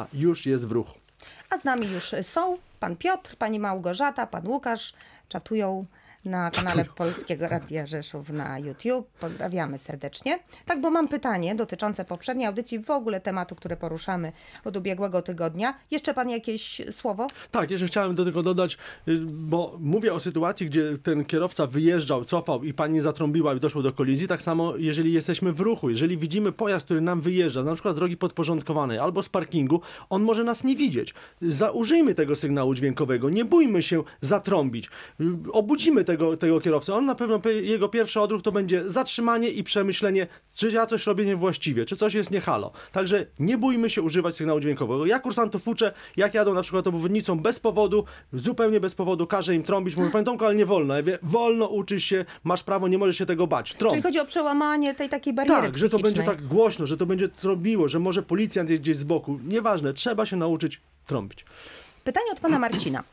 a już jest w ruchu. A z nami już są pan Piotr, pani Małgorzata, pan Łukasz. Czatują na kanale Polskiego Radia Rzeszów na YouTube. Pozdrawiamy serdecznie. Tak, bo mam pytanie dotyczące poprzedniej audycji, w ogóle tematu, który poruszamy od ubiegłego tygodnia. Jeszcze pan jakieś słowo? Tak, jeszcze chciałem do tego dodać, y, bo mówię o sytuacji, gdzie ten kierowca wyjeżdżał, cofał i pani zatrąbiła i doszło do kolizji. Tak samo, jeżeli jesteśmy w ruchu, jeżeli widzimy pojazd, który nam wyjeżdża, na przykład z drogi podporządkowanej albo z parkingu, on może nas nie widzieć. Zaużyjmy tego sygnału dźwiękowego, nie bójmy się zatrąbić. Y, obudzimy tego, tego kierowcy. On na pewno, jego pierwszy odruch to będzie zatrzymanie i przemyślenie, czy ja coś robię niewłaściwie, czy coś jest niehalo. Także nie bójmy się używać sygnału dźwiękowego. Ja kursantów uczę, jak jadą na przykład obwodnicą bez powodu, zupełnie bez powodu, każę im trąbić, mówię, panie Tomku, ale nie wolno. Ja wie, wolno uczysz się, masz prawo, nie możesz się tego bać. Trąb. Czyli chodzi o przełamanie tej takiej bariery Tak, że to będzie tak głośno, że to będzie trąbiło, że może policjant jest gdzieś z boku. Nieważne, trzeba się nauczyć trąbić. Pytanie od pana Marcina.